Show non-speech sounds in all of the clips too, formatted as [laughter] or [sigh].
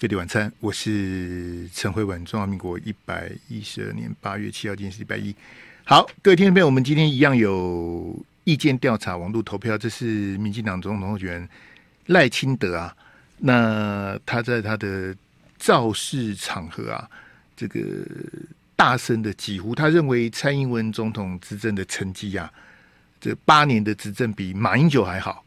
这里晚餐，我是陈慧文。中华民国一百一十二年八月七号，今天是一百一。好，各位听众朋友，我们今天一样有意见调查、网络投票。这是民进党总统候选人赖清德啊，那他在他的造势场合啊，这个大声的几乎他认为蔡英文总统执政的成绩啊，这八年的执政比马英九还好。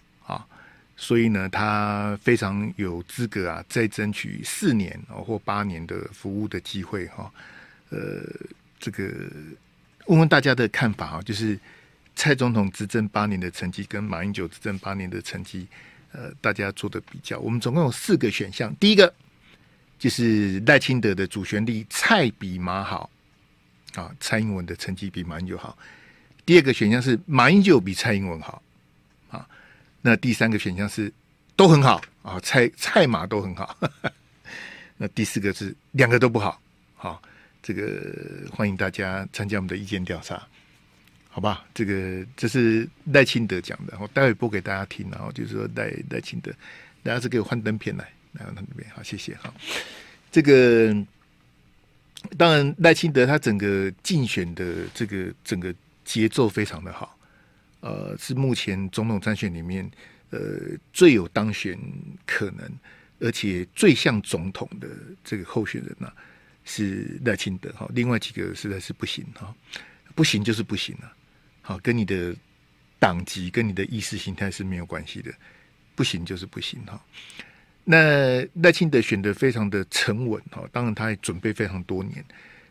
所以呢，他非常有资格啊，再争取四年哦或八年的服务的机会哈。呃，这个问问大家的看法啊，就是蔡总统执政八年的成绩跟马英九执政八年的成绩，呃，大家做的比较。我们总共有四个选项，第一个就是赖清德的主旋律，蔡比马好啊，蔡英文的成绩比马英九好。第二个选项是马英九比蔡英文好。那第三个选项是都很好啊，菜菜码都很好。[laughs] 那第四个是两个都不好。好，这个欢迎大家参加我们的意见调查，好吧？这个这是赖清德讲的，我待会播给大家听。然后就是说赖赖清德，然后是给我幻灯片来，来后他那边。好，谢谢。哈。这个当然赖清德他整个竞选的这个整个节奏非常的好。呃，是目前总统参选里面，呃，最有当选可能，而且最像总统的这个候选人呢，是赖清德哈。另外几个实在是不行哈，不行就是不行了。好，跟你的党籍跟你的意识形态是没有关系的，不行就是不行哈。那赖清德选的非常的沉稳哈，当然他也准备非常多年，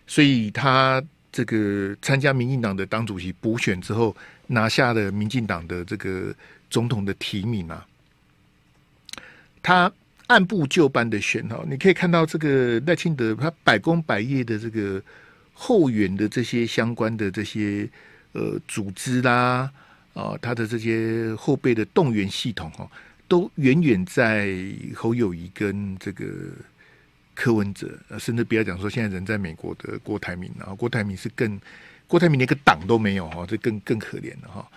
所以他这个参加民进党的党主席补选之后。拿下了民进党的这个总统的提名啊，他按部就班的选哦，你可以看到这个赖清德他百工百业的这个后援的这些相关的这些呃组织啦啊，他的这些后备的动员系统哦，都远远在侯友谊跟这个柯文哲，甚至不要讲说现在人在美国的郭台铭啊，郭台铭是更。郭台铭连个党都没有哈，这更更可怜了哈。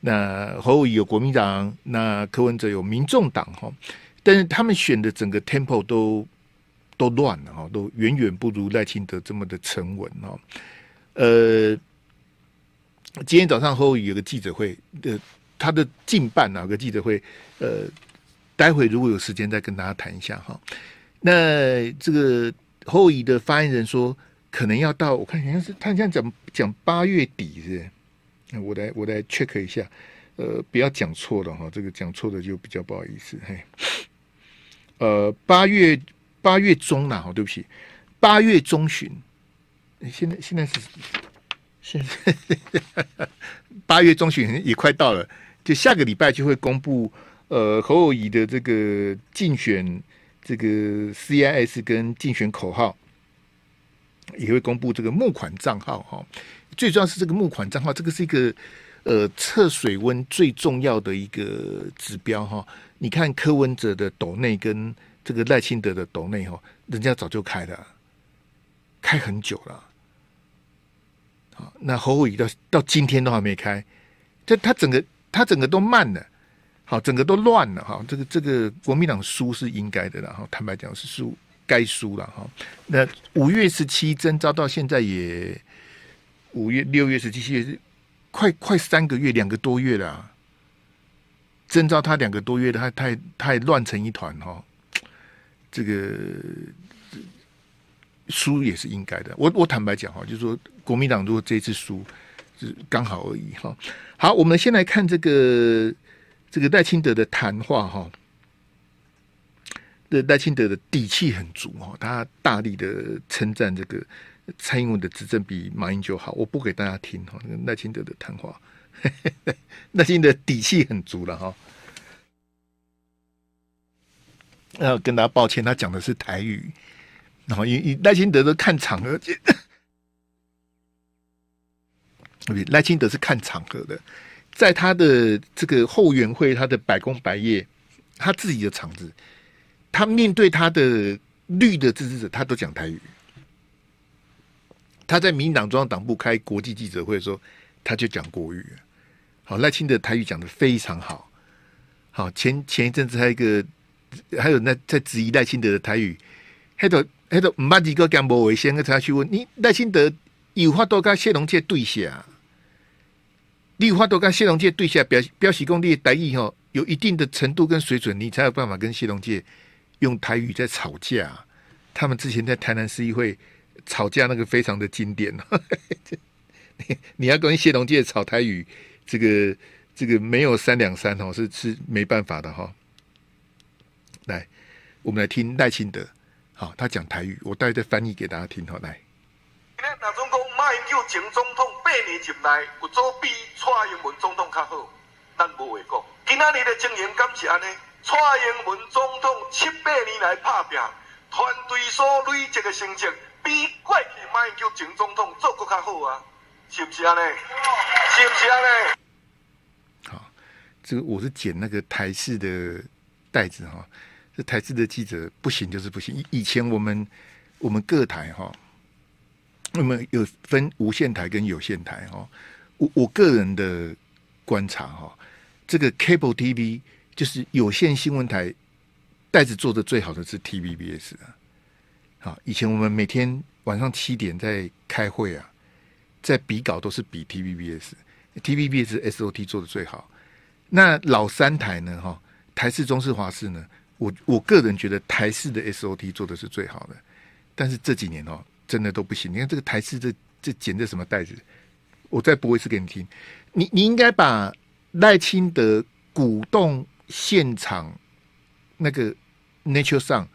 那侯友义有国民党，那柯文哲有民众党哈，但是他们选的整个 temple 都都乱了哈，都远远不如赖清德这么的沉稳哈。呃，今天早上侯友有个记者会，呃，他的近办啊个记者会，呃，待会如果有时间再跟大家谈一下哈。那这个侯友义的发言人说，可能要到我看好像是他现在怎么？讲八月底是，我来我来 check 一下，呃，不要讲错了哈，这个讲错的就比较不好意思。嘿，呃，八月八月中呢，哈，对不起，八月中旬，现在现在是，现 [laughs] 在八月中旬也快到了，就下个礼拜就会公布，呃，侯友谊的这个竞选这个 CIS 跟竞选口号。也会公布这个募款账号哈，最重要是这个募款账号，这个是一个呃测水温最重要的一个指标哈。你看柯文哲的斗内跟这个赖清德的斗内哈，人家早就开了，开很久了。好，那侯伟到到今天都还没开，这他整个他整个都慢了，好，整个都乱了哈。这个这个国民党输是应该的，然后坦白讲是输。该输了哈，那五月十七征召到现在也五月六月十七月是快快三个月两个多月了，征召他两个多月的他太太乱成一团哈，这个输也是应该的。我我坦白讲哈，就说国民党如果这次输是刚好而已哈。好，我们先来看这个这个赖清德的谈话哈。对赖清德的底气很足哦，他大力的称赞这个蔡英文的执政比马英九好。我不给大家听哈，赖清德的谈话，[laughs] 赖清德底气很足了哈。啊，跟大家抱歉，他讲的是台语。然后，因因赖清德的看场合，[coughs] 赖清德是看场合的，在他的这个后援会，他的百工百业，他自己的场子。他面对他的绿的支持者，他都讲台语。他在民党中央党部开国际记者会，的时候，他就讲国语。好，赖清德台语讲的非常好。好，前前一阵子，他一个还有那在质疑赖清德的台语，还都还都五八几个讲不为先，他才去问你赖清德有话都跟谢龙介对下，你有话都跟谢龙介对下，表表写功力台语吼，有一定的程度跟水准，你才有办法跟谢龙介。用台语在吵架，他们之前在台南市议会吵架那个非常的经典。[laughs] 你要跟谢龙介吵台语，这个这个没有三两三哦，是是没办法的哈。来，我们来听赖清德，好，他讲台语，我待会再翻译给大家听好来。今天哪总统马英九前总统八年之来，有做比蔡英文总统较好，咱无话讲。今啊年的经验敢是安尼？蔡英文总统七百年来拍拼，团队所累积的成绩，比过去卖叫前总统做搁较好啊，是不是安尼？是不是安尼？好，这个我是捡那个台式的袋子哈，这台式的记者不行就是不行。以前我们我们各台哈，那么有分无线台跟有线台哦。我我个人的观察哈，这个 Cable TV。就是有线新闻台袋子做的最好的是 TVBS 啊，好，以前我们每天晚上七点在开会啊，在比稿都是比 TVBS，TVBS SOT 做的最好。那老三台呢？哈，台式、中式、华视呢？我我个人觉得台式的 SOT 做的是最好的，但是这几年哦，真的都不行。你看这个台式这这剪的什么袋子？我再播一次给你听。你你应该把赖清德鼓动。现场那个 Nature 上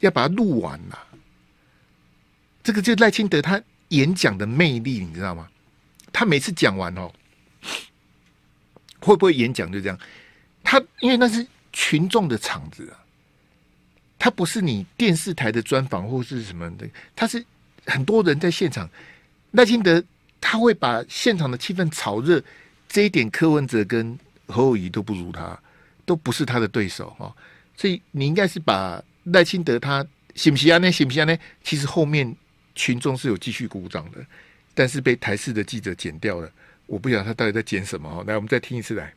要把它录完了，这个就赖清德他演讲的魅力，你知道吗？他每次讲完哦，会不会演讲就这样？他因为那是群众的场子啊，他不是你电视台的专访或是什么的，他是很多人在现场，赖清德他会把现场的气氛炒热，这一点柯文哲跟侯友谊都不如他。都不是他的对手哈，所以你应该是把赖清德他行不行呢？行不行呢？其实后面群众是有继续鼓掌的，但是被台式的记者剪掉了，我不晓得他到底在剪什么哈。来，我们再听一次来。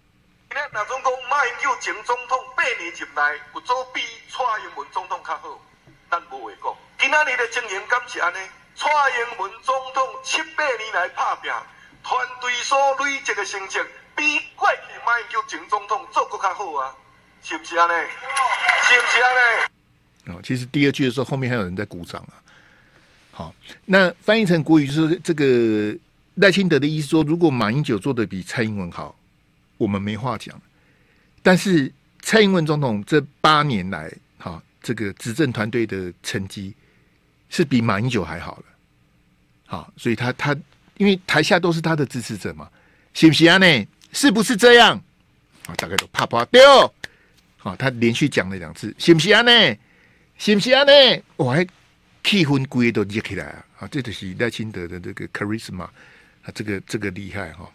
今天马总统马英九前总统，八年进来有做比蔡英文总统较好，但无话讲。今仔日的经形敢是安尼？蔡英文总统七百年来拍拼，团队所累积的成绩比。喂，马英九前总统做国较好啊，是不是安内？是不？是安内？哦，其实第二句的时候，后面还有人在鼓掌啊。好，那翻译成国语是这个赖清德的意思，说如果马英九做的比蔡英文好，我们没话讲。但是蔡英文总统这八年来，哈，这个执政团队的成绩是比马英九还好了。好，所以他他因为台下都是他的支持者嘛，是不是啊？呢，是不是这样？啊，大概都怕怕丢。好，他连续讲了两次，是不信呢？是不信呢？我还气氛鬼都热起来啊！啊，这就是赖清德的这个 charisma，啊，这个这个厉害哈。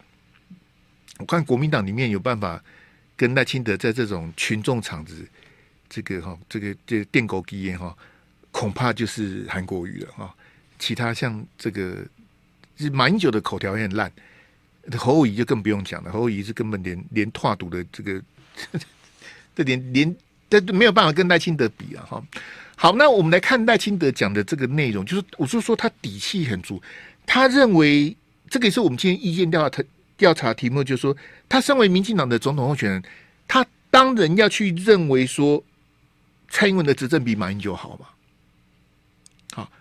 我看国民党里面有办法跟赖清德在这种群众场子，这个哈，这个这电狗基烟哈，恐怕就是韩国语了哈。其他像这个，马英九的口条也很烂。侯乙就更不用讲了，侯乙是根本连连跨赌的这个，[laughs] 这连连这都没有办法跟赖清德比啊！哈，好，那我们来看赖清德讲的这个内容，就是我是说他底气很足，他认为这个也是我们今天意见调查调查题目，就是说他身为民进党的总统候选人，他当然要去认为说蔡英文的执政比马英九好嘛。好，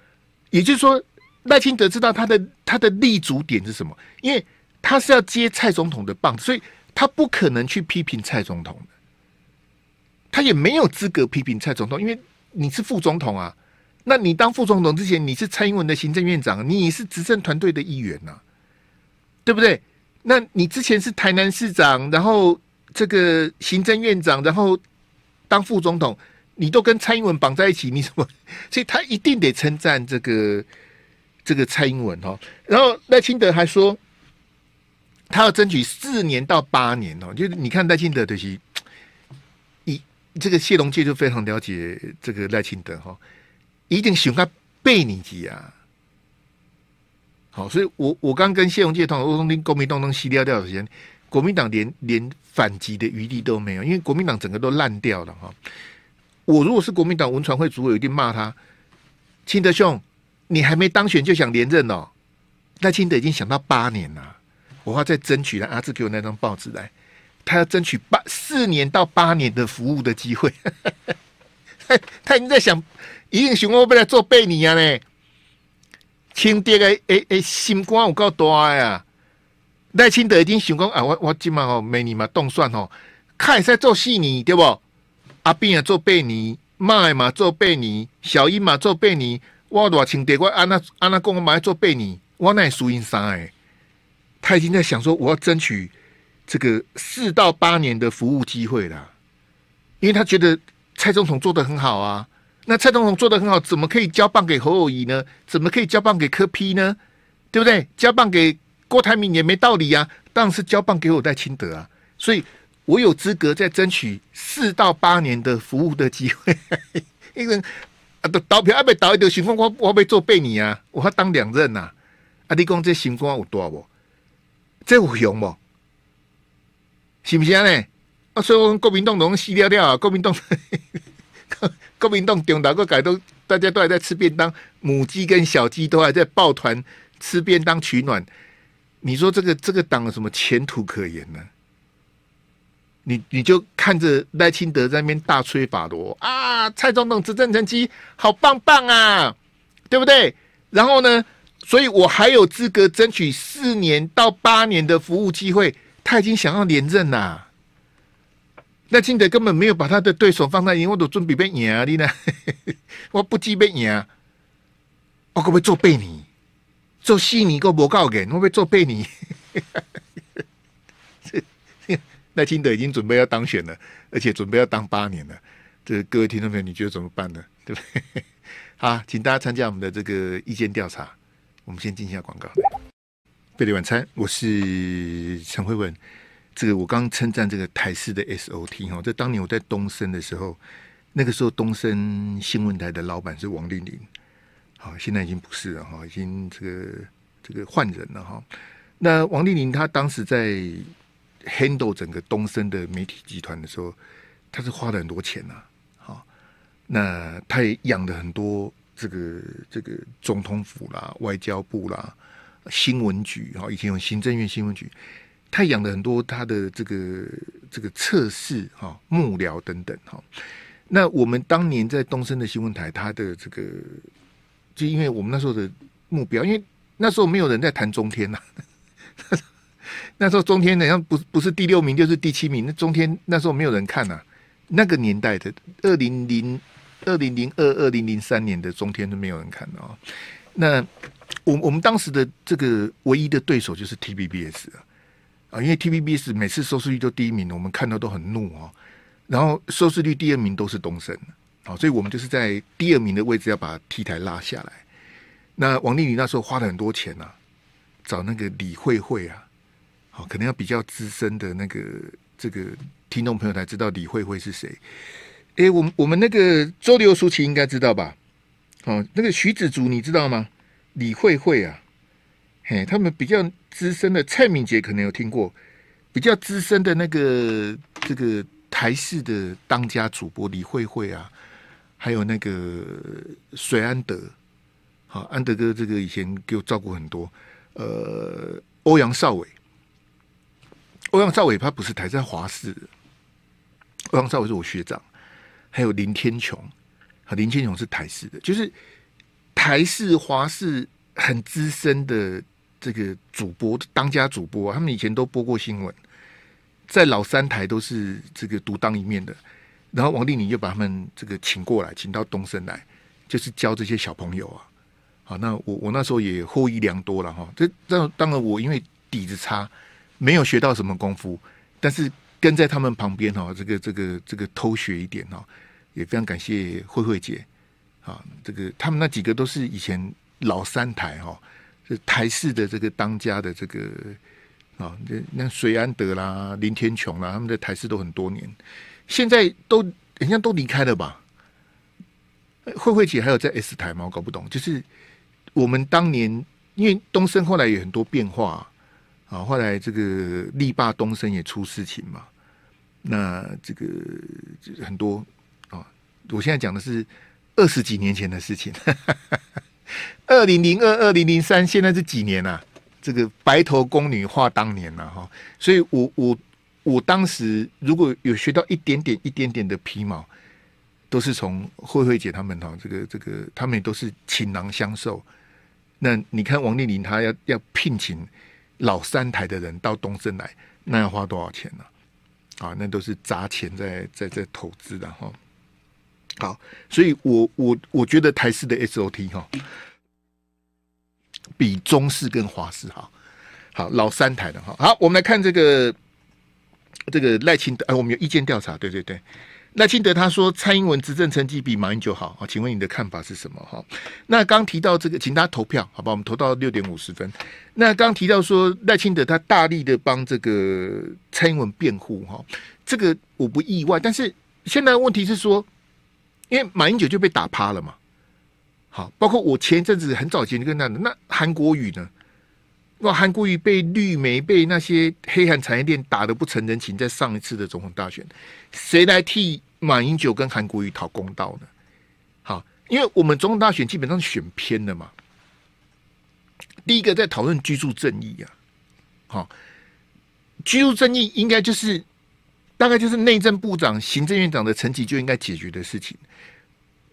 也就是说赖清德知道他的他的立足点是什么，因为。他是要接蔡总统的棒，所以他不可能去批评蔡总统的，他也没有资格批评蔡总统，因为你是副总统啊。那你当副总统之前，你是蔡英文的行政院长，你是执政团队的一员呐，对不对？那你之前是台南市长，然后这个行政院长，然后当副总统，你都跟蔡英文绑在一起，你怎么？[laughs] 所以他一定得称赞这个这个蔡英文哦。然后赖清德还说。他要争取四年到八年哦，就是你看赖清德的是，一这个谢龙介就非常了解这个赖清德哈，一定喜欢被你几啊！好，所以我我刚跟谢龙介同，我东跟国民党东西掉掉的时间，国民党连连反击的余地都没有，因为国民党整个都烂掉了哈。我如果是国民党文传会主委，一定骂他，清德兄，你还没当选就想连任哦？赖清德已经想到八年了。我要再争取，阿志给我那张报纸来。他要争取八四年到八年的服务的机会。[laughs] 他已经在想，已经在想我未来做背你啊呢。亲爹个诶诶，心肝有够大呀！赖亲爹已经想讲啊，我我今嘛吼美女嘛动算吼，看在做细尼对不？阿斌啊做贝尼，麦嘛做贝尼，小英嘛做贝尼，我若亲爹我安娜安娜公我要做贝尼，我奈输赢三诶？他已经在想说，我要争取这个四到八年的服务机会啦，因为他觉得蔡总统做的很好啊，那蔡总统做的很好，怎么可以交棒给侯友谊呢？怎么可以交棒给柯 P 呢？对不对？交棒给郭台铭也没道理啊，当然是交棒给我在清德啊，所以我有资格再争取四到八年的服务的机会，[laughs] 因为啊，倒票啊，妹倒一条行光，我我被做背你啊，我要当两任呐，啊，你讲这行光有多少不？这有用吗？是不是呢？啊！所以国民党都死掉掉，啊！国民党、[laughs] 国民党领导个改都，大家都还在吃便当，母鸡跟小鸡都还在抱团吃便当取暖。你说这个这个党有什么前途可言呢？你你就看着赖清德在那边大吹法罗啊，蔡总统执政成绩好棒棒啊，对不对？然后呢？所以我还有资格争取四年到八年的服务机会。他已经想要连任啦，那金德根本没有把他的对手放在眼，我都准备被赢啊！你呢？[laughs] 我不忌被赢，啊！可不可以做背你？做戏你够不够人，给？会不会做背你？[laughs] 那金德已经准备要当选了，而且准备要当八年了。这各位听众朋友，你觉得怎么办呢？对不对？[laughs] 好，请大家参加我们的这个意见调查。我们先进行一下广告。贝利晚餐，我是陈慧文。这个我刚称赞这个台式的 SOT 哈，这当年我在东升的时候，那个时候东升新闻台的老板是王丽玲。好，现在已经不是了哈，已经这个这个换人了哈。那王丽玲她当时在 handle 整个东升的媒体集团的时候，她是花了很多钱呐。好，那她也养了很多。这个这个总统府啦，外交部啦，新闻局哈，以前有行政院新闻局，他养了很多他的这个这个测试哈幕僚等等哈。那我们当年在东升的新闻台，他的这个就因为我们那时候的目标，因为那时候没有人在谈中天呐，[laughs] 那时候中天好像不不是第六名就是第七名，那中天那时候没有人看呐，那个年代的二零零。二零零二、二零零三年的中天都没有人看的啊。那我我们当时的这个唯一的对手就是 TBBS 啊啊，因为 TBBS 每次收视率都第一名，我们看到都很怒哦。然后收视率第二名都是东森，好，所以我们就是在第二名的位置要把 T 台拉下来。那王丽丽那时候花了很多钱呐，找那个李慧慧啊，好，可能要比较资深的那个这个听众朋友才知道李慧慧是谁。哎，我我们那个周刘舒淇应该知道吧？哦，那个徐子竹你知道吗？李慧慧啊，嘿，他们比较资深的蔡敏杰可能有听过，比较资深的那个这个台式的当家主播李慧慧啊，还有那个水安德，好，安德哥这个以前给我照顾很多，呃，欧阳少伟，欧阳少伟他不是台在华视，欧阳少伟是我学长。还有林天琼，和林天琼是台式的，就是台式华式很资深的这个主播当家主播，他们以前都播过新闻，在老三台都是这个独当一面的。然后王丽玲就把他们这个请过来，请到东森来，就是教这些小朋友啊。好，那我我那时候也获益良多了哈。这这当然我因为底子差，没有学到什么功夫，但是。跟在他们旁边哈，这个这个这个偷学一点哦，也非常感谢慧慧姐啊，这个他们那几个都是以前老三台哈，是台式的这个当家的这个啊，那那谁安德啦、林天琼啦，他们在台式都很多年，现在都人家都离开了吧？慧慧姐还有在 S 台吗？我搞不懂，就是我们当年因为东升后来有很多变化。啊，后来这个力霸东升也出事情嘛，那这个很多啊，我现在讲的是二十几年前的事情，二零零二、二零零三，现在是几年呐？这个白头宫女话当年了哈，所以我我我当时如果有学到一点点一点点的皮毛，都是从慧慧姐他们哈，这个这个他们也都是倾囊相授。那你看王丽玲她要要聘请。老三台的人到东森来，那要花多少钱呢？啊，那都是砸钱在在在投资的哈。好，所以我我我觉得台式的 SOT 哈，比中式跟华式好。好，老三台的哈。好，我们来看这个这个赖清，哎，我们有意见调查，对对对。赖清德他说蔡英文执政成绩比马英九好啊，请问你的看法是什么？哈，那刚提到这个，请大家投票，好吧？我们投到六点五十分。那刚提到说赖清德他大力的帮这个蔡英文辩护，哈，这个我不意外。但是现在问题是说，因为马英九就被打趴了嘛，好，包括我前一阵子很早前就跟他那韩国语呢？那韩国瑜被绿媒被那些黑韩产业链打的不成人情，在上一次的总统大选，谁来替马英九跟韩国瑜讨公道呢？好，因为我们总统大选基本上选偏了嘛。第一个在讨论居住正义啊，好，居住正义应该就是大概就是内政部长、行政院长的层级就应该解决的事情，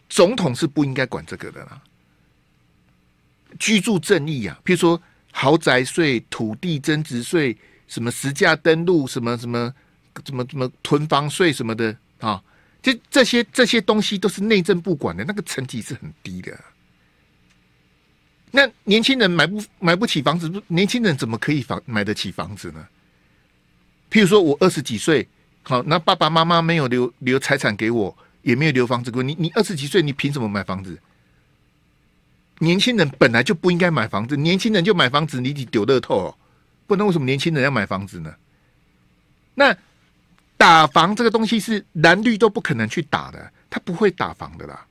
总统是不应该管这个的啦。居住正义啊，譬如说。豪宅税、土地增值税、什么实价登录、什么什么、什么什么囤房税什么的啊，这这些这些东西都是内政不管的，那个成绩是很低的。那年轻人买不买不起房子？年轻人怎么可以房买得起房子呢？譬如说，我二十几岁，好，那爸爸妈妈没有留留财产给我，也没有留房子给你，你二十几岁，你凭什么买房子？年轻人本来就不应该买房子，年轻人就买房子，你你丢乐透，不然为什么年轻人要买房子呢？那打房这个东西是蓝绿都不可能去打的，他不会打房的啦。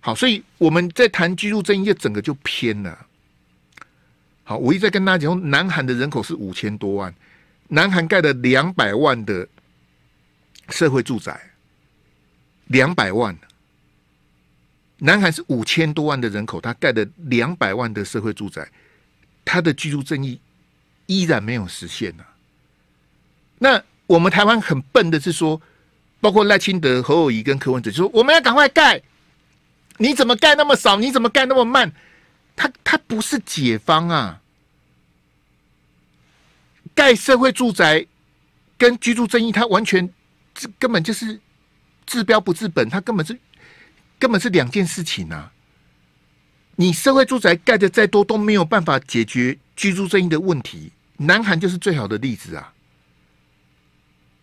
好，所以我们在谈居住正义，整个就偏了。好，我一再跟大家讲，南韩的人口是五千多万，南韩盖了两百万的，社会住宅，两百万。南海是五千多万的人口，他盖的两百万的社会住宅，他的居住正义依然没有实现呐。那我们台湾很笨的是说，包括赖清德、何友仪跟柯文哲，就说我们要赶快盖，你怎么盖那么少？你怎么盖那么慢？他他不是解方啊，盖社会住宅跟居住正义，他完全根本就是治标不治本，他根本是。根本是两件事情啊！你社会住宅盖的再多都没有办法解决居住正义的问题。南韩就是最好的例子啊！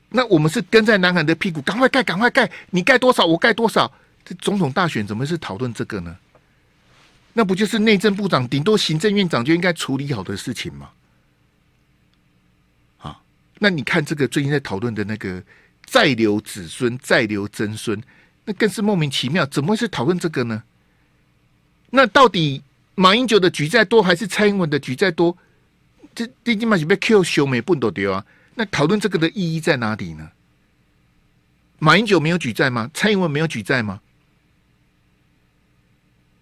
那我们是跟在南韩的屁股，赶快盖，赶快盖！你盖多少，我盖多少。这总统大选怎么是讨论这个呢？那不就是内政部长，顶多行政院长就应该处理好的事情吗？啊！那你看这个最近在讨论的那个再留子孙，再留曾孙。更是莫名其妙，怎么会是讨论这个呢？那到底马英九的举债多还是蔡英文的举债多？这最起码是被 Q 熊没蹦都丢啊！那讨论这个的意义在哪里呢？马英九没有举债吗？蔡英文没有举债吗？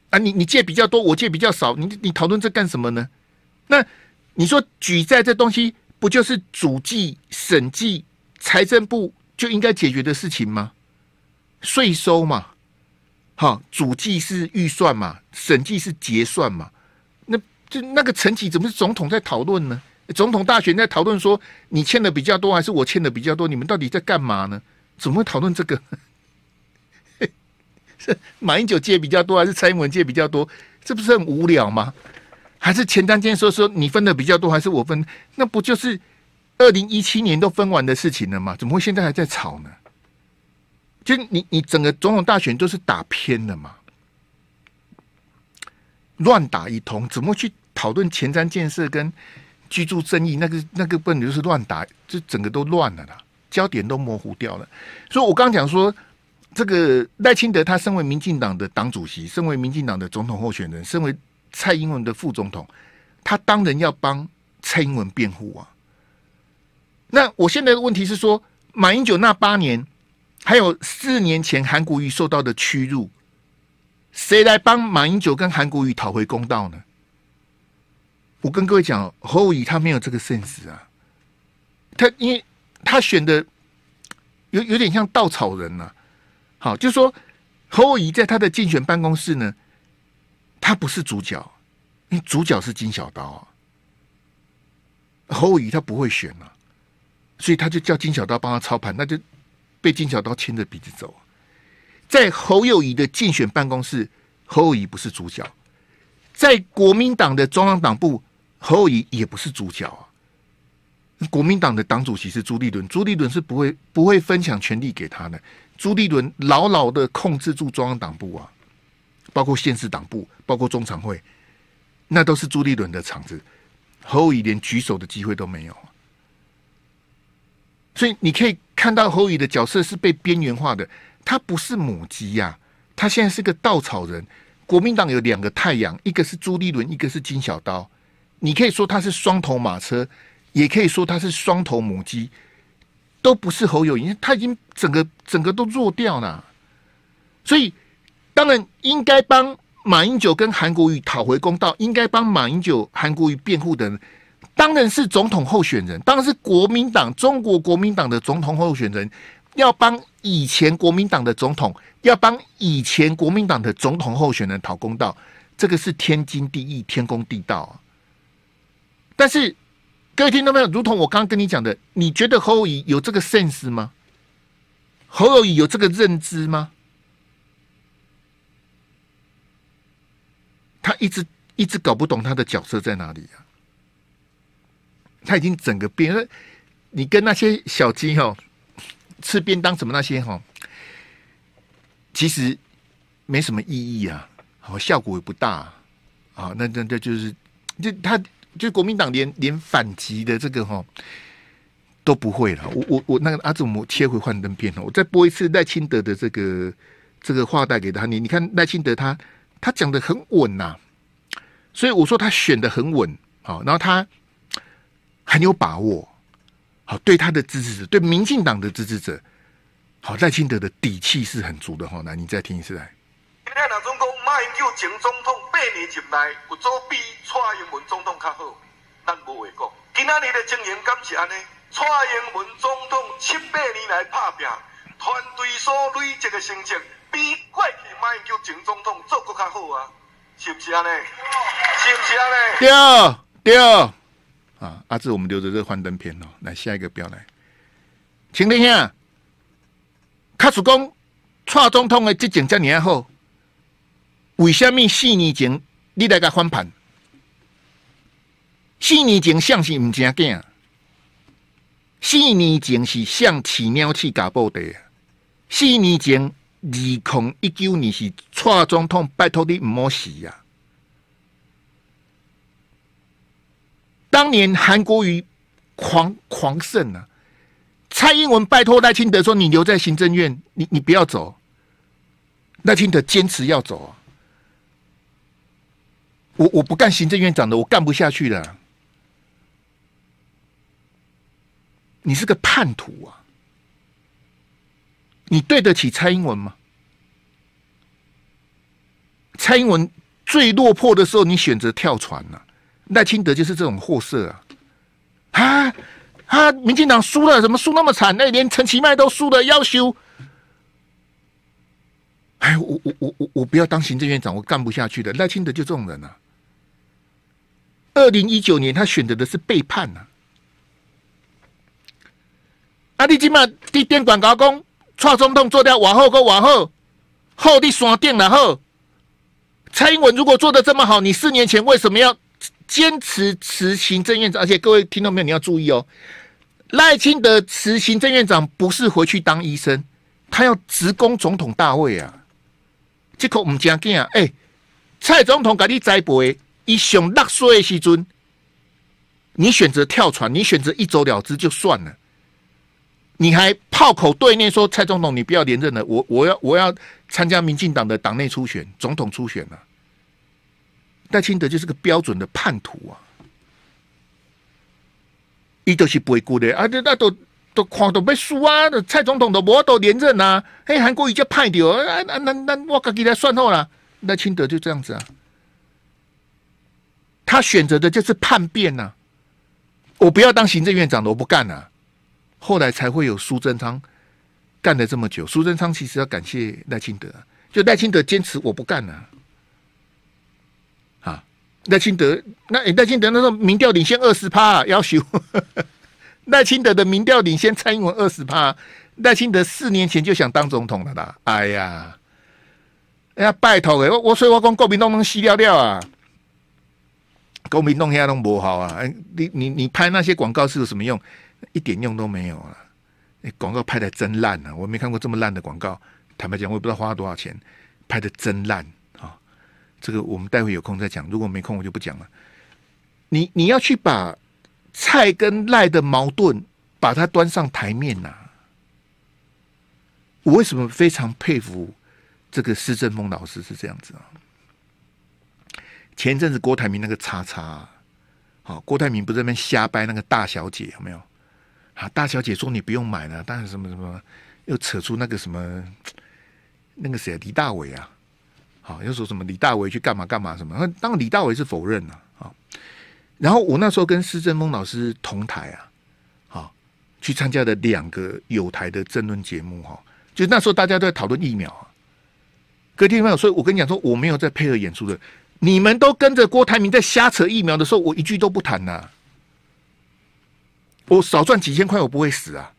啊，你你借比较多，我借比较少，你你讨论这干什么呢？那你说举债这东西，不就是主计、审计、财政部就应该解决的事情吗？税收嘛，好，主计是预算嘛，审计是结算嘛，那就那个层级怎么是总统在讨论呢？总统大选在讨论说你欠的比较多还是我欠的比较多？你们到底在干嘛呢？怎么会讨论这个？是 [laughs] 马英九借比较多还是蔡英文借比较多？这不是很无聊吗？还是前段间说说你分的比较多还是我分？那不就是二零一七年都分完的事情了吗？怎么会现在还在吵呢？就你你整个总统大选都是打偏了嘛，乱打一通，怎么去讨论前瞻建设跟居住正义？那个那个根本就是乱打，这整个都乱了啦，焦点都模糊掉了。所以我刚讲说，这个赖清德他身为民进党的党主席，身为民进党的总统候选人，身为蔡英文的副总统，他当然要帮蔡英文辩护啊。那我现在的问题是说，马英九那八年。还有四年前，韩国瑜受到的屈辱，谁来帮马英九跟韩国瑜讨回公道呢？我跟各位讲，侯武宇他没有这个 sense 啊，他因为他选的有有点像稻草人呐。好，就说侯武宇在他的竞选办公室呢，他不是主角，因为主角是金小刀，啊。侯武宇他不会选啊，所以他就叫金小刀帮他操盘，那就。被金小刀牵着鼻子走，在侯友谊的竞选办公室，侯友谊不是主角；在国民党的中央党部，侯友谊也不是主角啊。国民党的党主席是朱立伦，朱立伦是不会不会分享权力给他的。朱立伦牢牢的控制住中央党部啊，包括县市党部，包括中常会，那都是朱立伦的场子，侯友谊连举手的机会都没有所以你可以。看到侯宇的角色是被边缘化的，他不是母鸡呀，他现在是个稻草人。国民党有两个太阳，一个是朱立伦，一个是金小刀。你可以说他是双头马车，也可以说他是双头母鸡，都不是侯友宜，他已经整个整个都弱掉了。所以，当然应该帮马英九跟韩国瑜讨回公道，应该帮马英九、韩国瑜辩护的人。当然是总统候选人，当然是国民党中国国民党的总统候选人，要帮以前国民党的总统，要帮以前国民党的总统候选人讨公道，这个是天经地义、天公地道啊。但是各位听到没有？如同我刚刚跟你讲的，你觉得侯友义有这个 sense 吗？侯友义有这个认知吗？他一直一直搞不懂他的角色在哪里呀。他已经整个变，你跟那些小鸡哦、吃便当什么那些哦，其实没什么意义啊，好效果也不大啊。那那那就是，就他就国民党连连反击的这个哦、都不会了。我我我那个阿祖母切回幻灯片哦，我再播一次赖清德的这个这个话带给他。你你看赖清德他他讲的很稳呐，所以我说他选的很稳啊。然后他。很有把握，好对他的支持者，对民进党的支持者，好赖清德的底气是很足的哈。那你再听一次来。今天老总讲马英九前总统八年进来，有做比蔡英文总统较好，咱无话讲。今啊年的经形感是安尼？蔡英文总统七八年来拍拼，团队所累积的成绩，比过去马英九前总统做搁较好啊，是不是安尼？是不是安尼？对对。啊，阿志，我们留着这幻灯片哦。来下一个，表。来，来。秦听啊，卡主公，蔡总统的接警这么好，为什么四年前你来家翻盘？四年前相信唔正经，四年前是向饲鸟去搞部队，四年前二零一九年是蔡总统拜托你唔好事呀。当年韩国瑜狂狂胜啊，蔡英文拜托赖清德说：“你留在行政院，你你不要走。”赖清德坚持要走啊！我我不干行政院长的，我干不下去了。你是个叛徒啊！你对得起蔡英文吗？蔡英文最落魄的时候，你选择跳船了。赖清德就是这种货色啊！啊啊！民进党输了，怎么输那么惨？那连陈其迈都输了，要求。哎，我我我我我不要当行政院长，我干不下去的。赖清德就这种人啊！二零一九年他选择的是背叛呐！阿你基迈地电广告工，创中统做掉往后跟往后，后地耍电然后，蔡英文如果做的这么好，你四年前为什么要？坚持辞行政院长，而且各位听到没有？你要注意哦，赖清德辞行政院长不是回去当医生，他要直攻总统大位啊！这个唔正经啊！哎，蔡总统给你栽培，一上纳税的时阵，你选择跳船，你选择一走了之就算了，你还炮口对面说蔡总统你不要连任了，我我要我要参加民进党的党内初选、总统初选了。赖清德就是个标准的叛徒啊！伊都是不会顾的，而且那都都狂，都被输啊，蔡总统都我都连任啊，哎，韩国瑜就派掉，啊那那那我给给他算好了，赖清德就这样子啊。他选择的就是叛变呐！我不要当行政院长的，我不干了。后来才会有苏贞昌干了这么久，苏贞昌其实要感谢赖清德，就赖清德坚持我不干了。赖清德，那赖清德那时候民调领先二十趴，要求 [laughs] 赖清德的民调领先蔡英文二十趴，赖清德四年前就想当总统了啦！哎呀，人家拜托哎，我所以我讲国民党能死掉掉啊，国民党一下弄不好啊，你你你拍那些广告是有什么用？一点用都没有啊，广告拍的真烂啊！我没看过这么烂的广告，坦白讲，我也不知道花了多少钱，拍的真烂。这个我们待会有空再讲，如果没空我就不讲了。你你要去把蔡跟赖的矛盾把它端上台面呐！我为什么非常佩服这个施正峰老师是这样子啊？前阵子郭台铭那个叉叉，好，郭台铭不是那边瞎掰那个大小姐有没有？啊，大小姐说你不用买了，但是什么什么又扯出那个什么那个谁啊，李大伟啊。啊，又说什么李大为去干嘛干嘛什么？当然李大为是否认了啊。然后我那时候跟施正峰老师同台啊，啊，去参加的两个有台的争论节目哈。就那时候大家都在讨论疫苗啊，听天没有，所以我跟你讲说，我没有在配合演出的。你们都跟着郭台铭在瞎扯疫苗的时候，我一句都不谈呐。我少赚几千块，我不会死啊。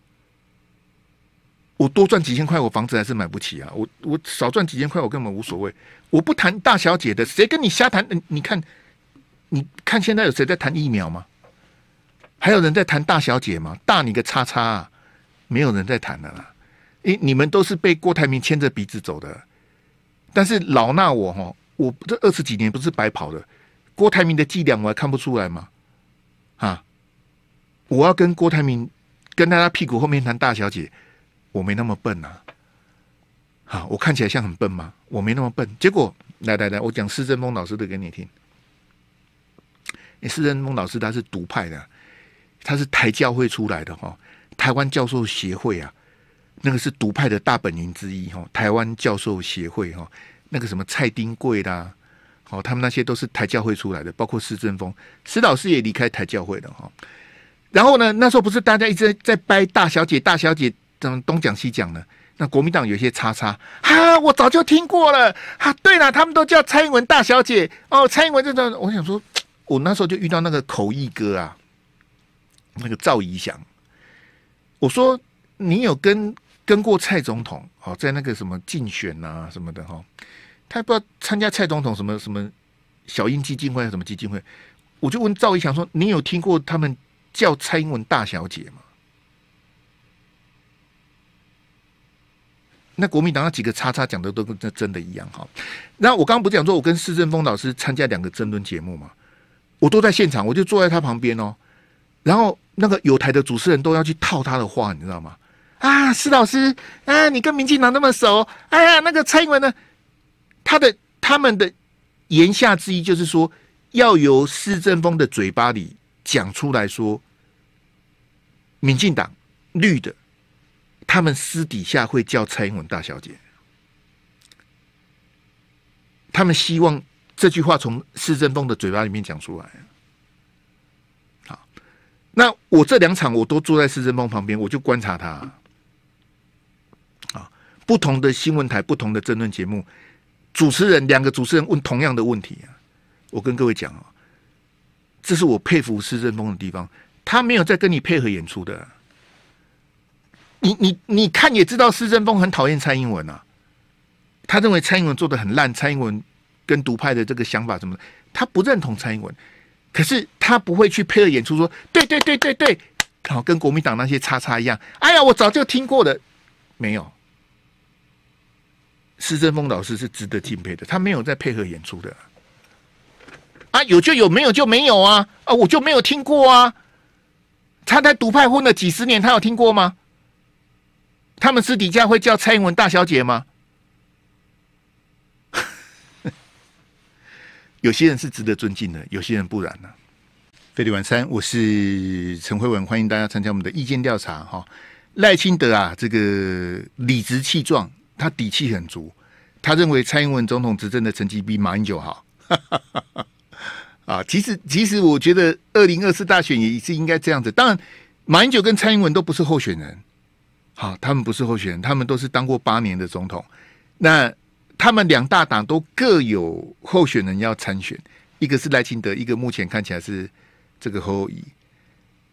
我多赚几千块，我房子还是买不起啊！我我少赚几千块，我根本无所谓。我不谈大小姐的，谁跟你瞎谈？你你看，你看现在有谁在谈疫苗吗？还有人在谈大小姐吗？大你个叉叉！没有人在谈的啦！哎，你们都是被郭台铭牵着鼻子走的。但是老衲我哈，我这二十几年不是白跑的。郭台铭的伎俩我还看不出来吗？啊！我要跟郭台铭跟大家屁股后面谈大小姐。我没那么笨呐，好，我看起来像很笨吗？我没那么笨。结果，来来来，我讲施正峰老师的给你听。施正峰老师他是独派的，他是台教会出来的哈，台湾教授协会啊，那个是独派的大本营之一哈，台湾教授协会哈，那个什么蔡丁贵啦，哦，他们那些都是台教会出来的，包括施正峰，施老师也离开台教会了哈。然后呢，那时候不是大家一直在掰大小姐大小姐？怎么东讲西讲呢？那国民党有些叉叉哈，我早就听过了哈。对了，他们都叫蔡英文大小姐哦。蔡英文这种，我想说，我那时候就遇到那个口译哥啊，那个赵怡翔，我说你有跟跟过蔡总统？哦，在那个什么竞选啊什么的哈，他不知道参加蔡总统什么什么小英基金会什么基金会。我就问赵怡翔说：“你有听过他们叫蔡英文大小姐吗？”那国民党那几个叉叉讲的都跟真真的一样哈。那我刚刚不讲说，我跟施正峰老师参加两个争论节目嘛，我都在现场，我就坐在他旁边哦。然后那个有台的主持人都要去套他的话，你知道吗？啊，施老师啊，你跟民进党那么熟，哎呀，那个蔡英文呢，他的他们的言下之意就是说，要由施正峰的嘴巴里讲出来说，民进党绿的。他们私底下会叫蔡英文大小姐，他们希望这句话从施正峰的嘴巴里面讲出来。好，那我这两场我都坐在施正峰旁边，我就观察他。啊，不同的新闻台、不同的争论节目，主持人两个主持人问同样的问题啊。我跟各位讲啊，这是我佩服施正峰的地方，他没有在跟你配合演出的。你你你看也知道，施正峰很讨厌蔡英文呐。他认为蔡英文做的很烂，蔡英文跟独派的这个想法什么他不认同蔡英文。可是他不会去配合演出，说对对对对对，好跟国民党那些叉叉一样。哎呀，我早就听过的，没有。施正峰老师是值得敬佩的，他没有在配合演出的。啊，有就有，没有就没有啊啊，我就没有听过啊。他在独派混了几十年，他有听过吗？他们私底下会叫蔡英文大小姐吗？[laughs] 有些人是值得尊敬的，有些人不然呢。飞利晚三，我是陈慧文，欢迎大家参加我们的意见调查。哈，赖清德啊，这个理直气壮，他底气很足，他认为蔡英文总统执政的成绩比马英九好。[laughs] 啊，其实其实我觉得二零二四大选也是应该这样子。当然，马英九跟蔡英文都不是候选人。好，他们不是候选人，他们都是当过八年的总统。那他们两大党都各有候选人要参选，一个是赖清德，一个目前看起来是这个侯友宜。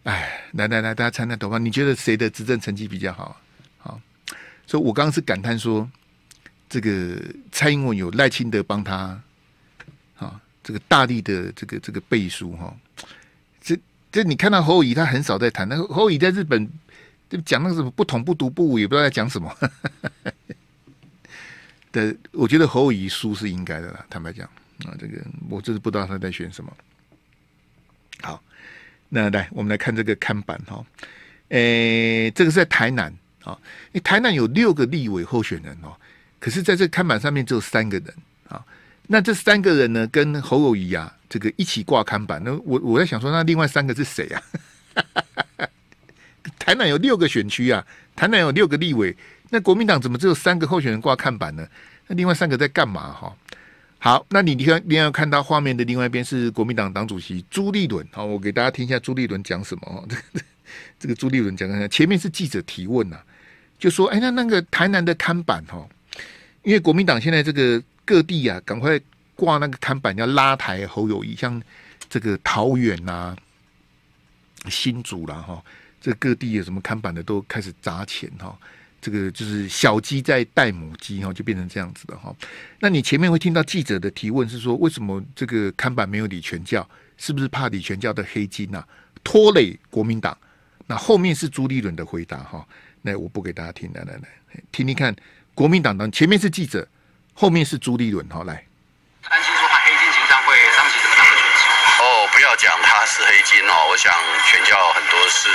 哎，来来来，大家参谈投票，你觉得谁的执政成绩比较好？好，所以我刚刚是感叹说，这个蔡英文有赖清德帮他，啊，这个大力的这个这个背书哈。这这你看到侯友他很少在谈，那个侯友在日本。就讲那个什么不统不独不武，也不知道在讲什么。[laughs] 的，我觉得侯友谊输是应该的了。坦白讲，啊，这个我真是不知道他在选什么。好，那来我们来看这个看板哈。诶，这个是在台南啊。你台南有六个立委候选人哦，可是在这个看板上面只有三个人啊。那这三个人呢，跟侯友谊啊这个一起挂看板，那我我在想说，那另外三个是谁啊？[laughs] 台南有六个选区啊，台南有六个立委，那国民党怎么只有三个候选人挂看板呢？那另外三个在干嘛哈？好，那你你看，你要看到画面的另外一边是国民党党主席朱立伦，好，我给大家听一下朱立伦讲什么。这 [laughs] 这个朱立伦讲讲前面是记者提问啊，就说，哎，那那个台南的看板哈，因为国民党现在这个各地啊，赶快挂那个看板，要拉抬侯友谊，像这个桃园啊、新竹了哈。这各地有什么看板的都开始砸钱哈，这个就是小鸡在带母鸡哈，就变成这样子的哈。那你前面会听到记者的提问是说，为什么这个看板没有李全教？是不是怕李全教的黑金啊拖累国民党？那后面是朱立伦的回答哈，那我不给大家听来来来，听听看国民党党前面是记者，后面是朱立伦哈，来。是黑金哦，我想全教很多是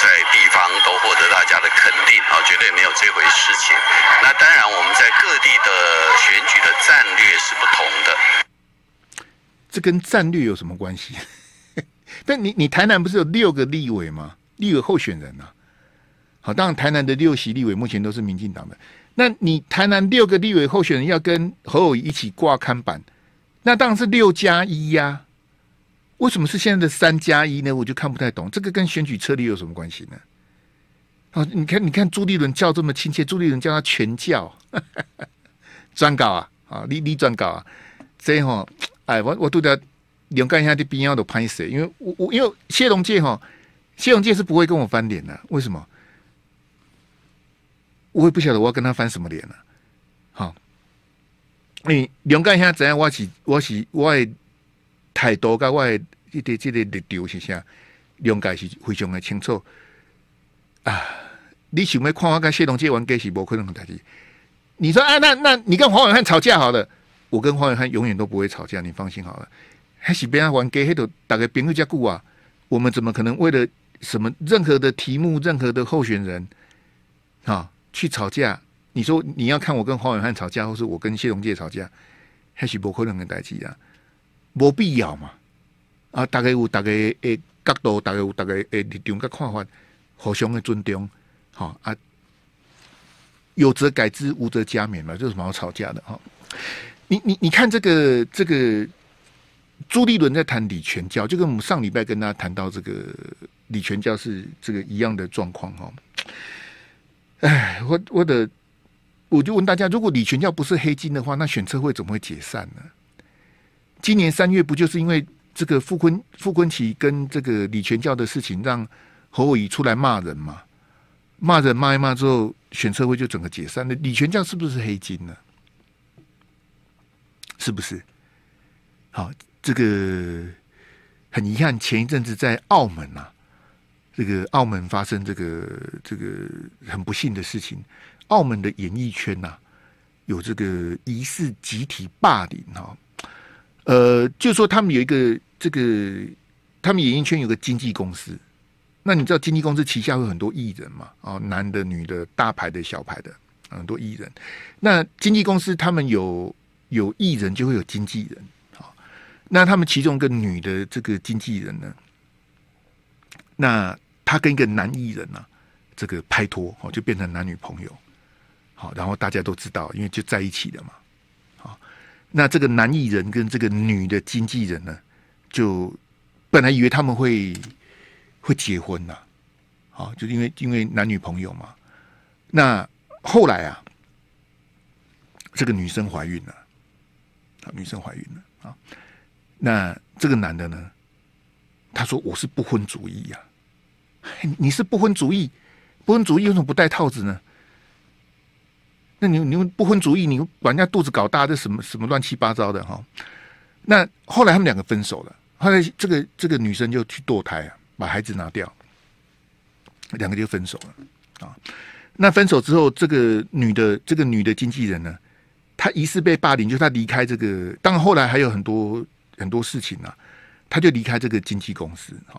在地方都获得大家的肯定啊，绝对没有这回事情。那当然，我们在各地的选举的战略是不同的。这跟战略有什么关系？[laughs] 但你你台南不是有六个立委吗？立委候选人啊，好，当然台南的六席立委目前都是民进党的。那你台南六个立委候选人要跟侯友一起挂刊板，那当然是六加一呀。为什么是现在的三加一呢？我就看不太懂，这个跟选举策略有什么关系呢？啊，你看，你看朱立伦叫这么亲切，朱立伦叫他全叫，转 [laughs] 告啊，啊，你你转告啊，这哈，哎，我我都勇敢干下的必要都拍死，因为我我因为谢龙介哈，谢龙介是不会跟我翻脸的，为什么？我也不晓得我要跟他翻什么脸了。好，你敢干下怎样？我是我是我。太多噶，我一点、一点立场是啥，应该是非常的清楚啊。你想要看我跟谢东杰玩给是无可能的代志。你说啊，那那你跟黄伟汉吵架好了，我跟黄伟汉永远都不会吵架，你放心好了。还是别人玩给黑头打给别人加固啊？我们怎么可能为了什么任何的题目、任何的候选人啊去吵架？你说你要看我跟黄伟汉吵架，或是我跟谢东杰吵架，还是不可能的代志啊？无必要嘛？啊，大家有大家诶角度，大家有大家诶立场跟看法，互相的尊重，哈啊，有则改之，无则加勉嘛，有什么吵架的哈。你你你看这个这个朱立伦在谈李全教，就跟我们上礼拜跟大家谈到这个李全教是这个一样的状况哈。哎，我我的，我就问大家，如果李全教不是黑金的话，那选车会怎么会解散呢？今年三月不就是因为这个傅坤傅坤奇跟这个李全教的事情，让侯友谊出来骂人嘛？骂人骂一骂之后，选车会就整个解散。了。李全教是不是黑金呢？是不是？好，这个很遗憾，前一阵子在澳门啊，这个澳门发生这个这个很不幸的事情，澳门的演艺圈呐，有这个疑似集体霸凌哈。呃，就说他们有一个这个，他们演艺圈有个经纪公司，那你知道经纪公司旗下会很多艺人嘛？哦，男的、女的，大牌的小牌的很多艺人。那经纪公司他们有有艺人，就会有经纪人。好，那他们其中一个女的这个经纪人呢，那她跟一个男艺人呢，这个拍拖哦，就变成男女朋友。好，然后大家都知道，因为就在一起了嘛。那这个男艺人跟这个女的经纪人呢，就本来以为他们会会结婚呐，啊，就因为因为男女朋友嘛。那后来啊，这个女生怀孕了，啊，女生怀孕了啊。那这个男的呢，他说我是不婚主义呀，你是不婚主义，不婚主义为什么不戴套子呢？那你你们不婚主义，你把管人家肚子搞大，这什么什么乱七八糟的哈？那后来他们两个分手了，后来这个这个女生就去堕胎啊，把孩子拿掉，两个就分手了啊。那分手之后，这个女的这个女的经纪人呢，她疑似被霸凌，就她离开这个，但后来还有很多很多事情啊，她就离开这个经纪公司啊。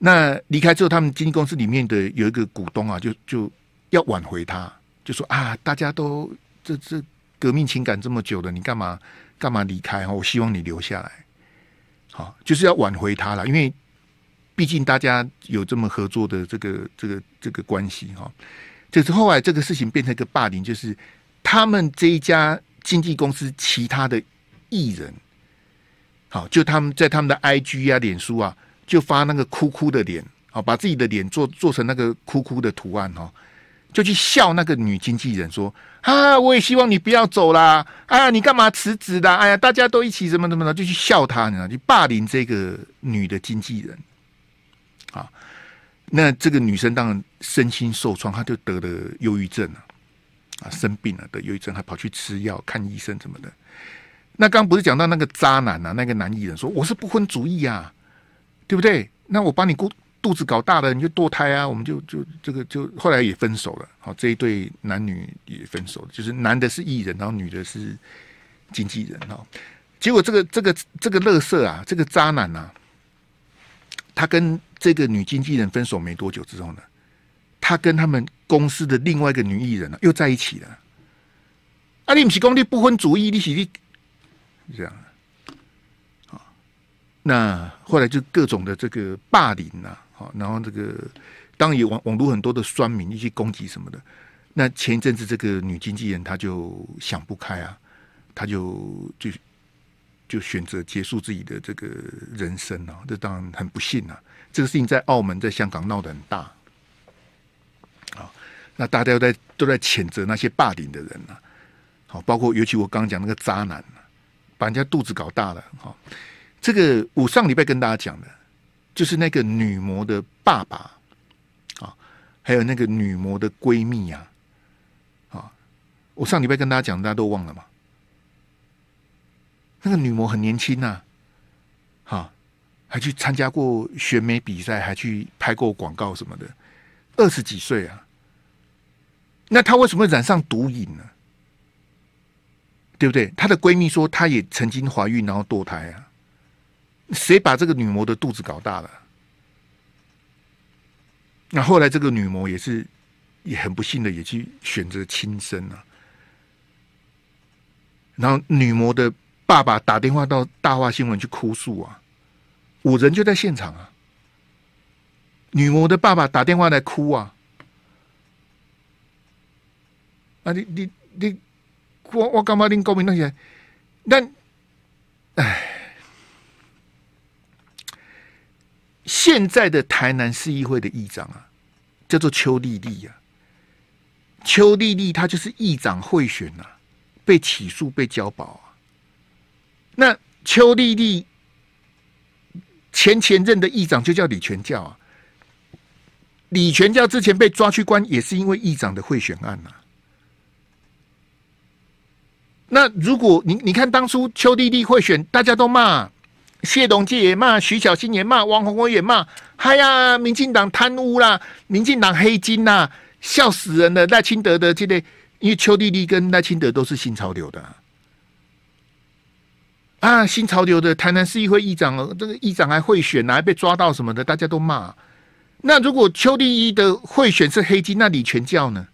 那离开之后，他们经纪公司里面的有一个股东啊，就就要挽回她。就说啊，大家都这这革命情感这么久了，你干嘛干嘛离开我希望你留下来，好，就是要挽回他了。因为毕竟大家有这么合作的这个这个这个关系哈，就是后来这个事情变成一个霸凌，就是他们这一家经纪公司其他的艺人，好，就他们在他们的 I G 啊、脸书啊，就发那个哭哭的脸，好，把自己的脸做做成那个哭哭的图案哦。就去笑那个女经纪人说：“啊，我也希望你不要走啦！啊，你干嘛辞职的？哎呀，大家都一起怎么怎么的，就去笑她，你知道，霸凌这个女的经纪人，啊，那这个女生当然身心受创，她就得了忧郁症了，啊，生病了，得忧郁症，还跑去吃药、看医生什么的。那刚不是讲到那个渣男啊，那个男艺人说我是不婚主义啊，对不对？那我帮你过肚子搞大了，你就堕胎啊？我们就就这个就后来也分手了。好，这一对男女也分手了。就是男的是艺人，然后女的是经纪人哈。结果这个这个这个乐色啊，这个渣男啊，他跟这个女经纪人分手没多久之后呢，他跟他们公司的另外一个女艺人呢又在一起了。啊，你不是工地不分主义，你起立，这样那后来就各种的这个霸凌啊。然后这个当然有网网络很多的酸民，一些攻击什么的。那前一阵子这个女经纪人，她就想不开啊，她就就就选择结束自己的这个人生啊。这当然很不幸啊。这个事情在澳门、在香港闹得很大。好，那大家都在都在谴责那些霸凌的人啊，好，包括尤其我刚刚讲那个渣男啊，把人家肚子搞大了。好，这个我上礼拜跟大家讲的。就是那个女模的爸爸啊，还有那个女模的闺蜜啊，啊，我上礼拜跟大家讲，大家都忘了嘛？那个女模很年轻呐，哈，还去参加过选美比赛，还去拍过广告什么的，二十几岁啊。那她为什么会染上毒瘾呢？对不对？她的闺蜜说，她也曾经怀孕，然后堕胎啊。谁把这个女魔的肚子搞大了？那后来这个女魔也是也很不幸的，也去选择轻生了。然后女魔的爸爸打电话到大话新闻去哭诉啊，我人就在现场啊。女魔的爸爸打电话来哭啊，啊，你你你，我我干嘛令高明那些？那，唉。现在的台南市议会的议长啊，叫做邱丽丽呀。邱丽丽她就是议长贿选啊，被起诉被交保啊。那邱丽丽前前任的议长就叫李全教啊，李全教之前被抓去关也是因为议长的贿选案呐。那如果你你看当初邱丽丽贿选，大家都骂。谢董介也骂，徐小新也骂，王宏威也骂。嗨呀，民进党贪污啦，民进党黑金呐，笑死人了。赖清德的这类，因为邱弟弟跟赖清德都是新潮流的啊，新潮流的台南市议会议长哦，这个议长还贿选，还被抓到什么的，大家都骂。那如果邱弟弟的贿选是黑金，那李全教呢？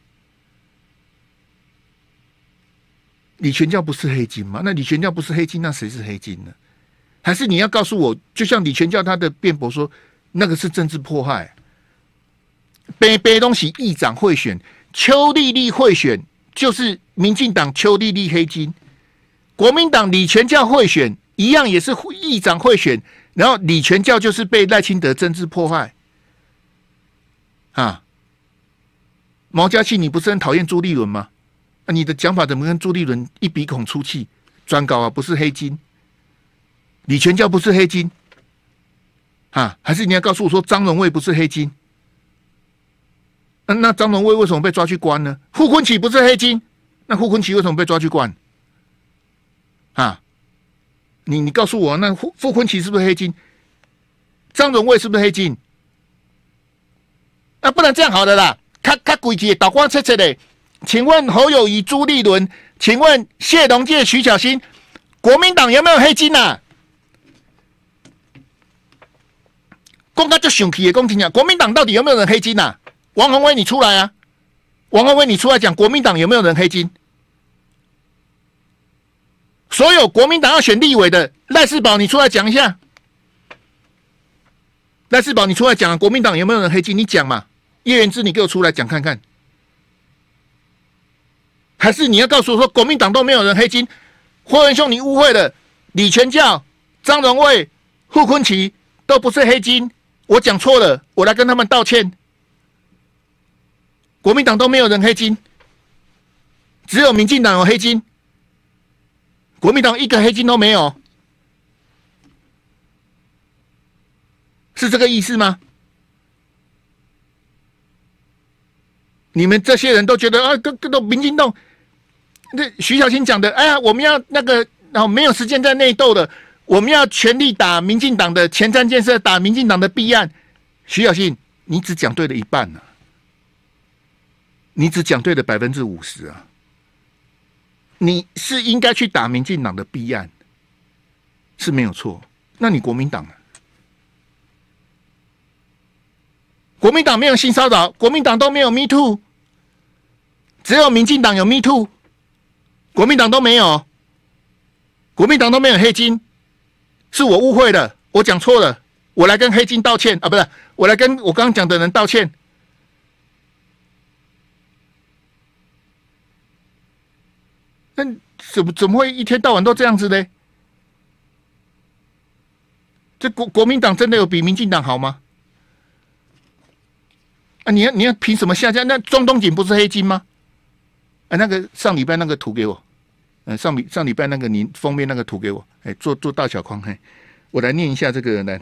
李全教不是黑金吗？那李全教不是黑金，那谁是黑金呢？还是你要告诉我，就像李全教他的辩驳说，那个是政治迫害。背背东西，议长贿选，邱丽丽贿选，就是民进党邱丽丽黑金；国民党李全教贿选，一样也是议长贿选。然后李全教就是被赖清德政治迫害啊。毛家庆，你不是很讨厌朱立伦吗？那你的讲法怎么跟朱立伦一鼻孔出气，专搞啊？不是黑金。李全教不是黑金，啊？还是你要告诉我说张荣卫不是黑金？那那张荣卫为什么被抓去关呢？傅昆奇不是黑金，那傅昆奇为什么被抓去关？啊？你你告诉我，那傅傅昆奇是不是黑金？张荣卫是不是黑金？啊！不能这样好的啦！咔咔规矩，导光切切的。请问侯友谊、朱立伦，请问谢龙介、徐小新，国民党有没有黑金呐？那就熊皮的，公听讲，国民党到底有没有人黑金呐？王宏威，你出来啊！王宏威，你出来讲国民党有没有人黑金？所有国民党要选立委的赖世宝，你出来讲一下。赖世宝，你出来讲国民党有没有人黑金？你讲嘛！叶元之，你给我出来讲看看。还是你要告诉我说国民党都没有人黑金？霍元兄，你误会了。李全教、张荣惠、傅坤奇都不是黑金。我讲错了，我来跟他们道歉。国民党都没有人黑金，只有民进党有黑金。国民党一个黑金都没有，是这个意思吗？你们这些人都觉得啊，各各都民进党，那徐小青讲的，哎呀，我们要那个，然后没有时间在内斗的。我们要全力打民进党的前瞻建设，打民进党的弊案。徐小信，你只讲对了一半呢，你只讲对了百分之五十啊。你是应该去打民进党的弊案是没有错，那你国民党呢？国民党没有性骚扰，国民党都没有 Me Too，只有民进党有 Me Too，国民党都没有，国民党都没有黑金。是我误会了，我讲错了，我来跟黑金道歉啊！不是，我来跟我刚刚讲的人道歉。那怎么怎么会一天到晚都这样子呢？这国国民党真的有比民进党好吗？啊，你要你要凭什么下架？那庄东锦不是黑金吗？啊，那个上礼拜那个图给我。呃，上礼上礼拜那个您封面那个图给我，哎，做做大小框嘿，我来念一下这个呢。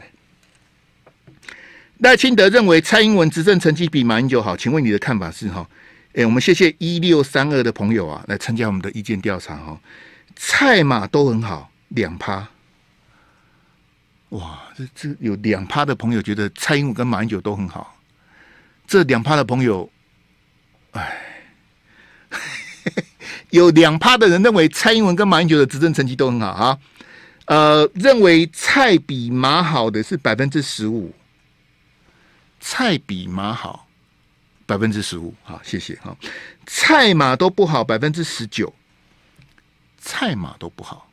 赖清德认为蔡英文执政成绩比马英九好，请问你的看法是哈？哎，我们谢谢一六三二的朋友啊，来参加我们的意见调查哈。蔡马都很好，两趴。哇，这这有两趴的朋友觉得蔡英文跟马英九都很好，这两趴的朋友，哎。有两趴的人认为蔡英文跟马英九的执政成绩都很好啊，呃，认为蔡比马好的是百分之十五，蔡比马好百分之十五，好谢谢哈，蔡马都不好百分之十九，蔡马都不好，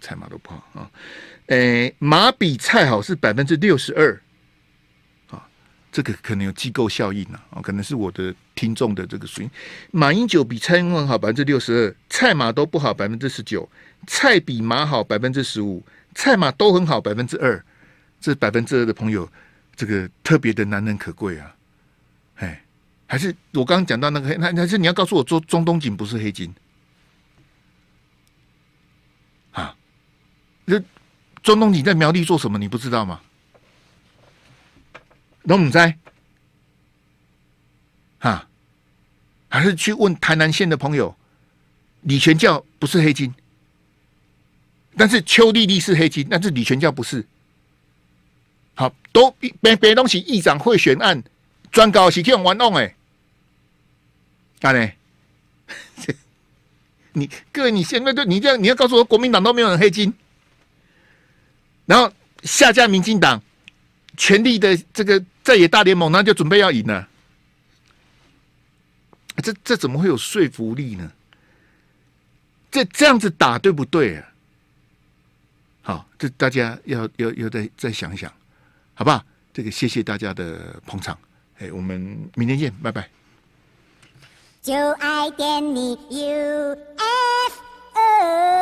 蔡马都不好啊，诶，马比蔡好是百分之六十二。这个可能有机构效应啊，哦，可能是我的听众的这个水平。马英九比蔡英文好百分之六十二，蔡马都不好百分之十九，蔡比马好百分之十五，蔡马都很好百分之二。这百分之二的朋友，这个特别的难能可贵啊！哎，还是我刚刚讲到那个黑，那那是你要告诉我，中中东锦不是黑金啊？这中东锦在苗栗做什么？你不知道吗？龙母斋，啊，还是去问台南县的朋友。李全教不是黑金，但是邱丽丽是黑金，但是李全教不是。好，都别别东西，议长会选案专搞洗钱玩弄哎。阿雷，[laughs] 你各位，你现在对你这样，你要告诉我，国民党都没有人黑金，然后下架民进党。全力的这个在野大联盟，那就准备要赢了。这这怎么会有说服力呢？这这样子打对不对啊？好，这大家要要要再再想想，好不好？这个谢谢大家的捧场，哎，我们明天见，拜拜。就爱点你 U F O。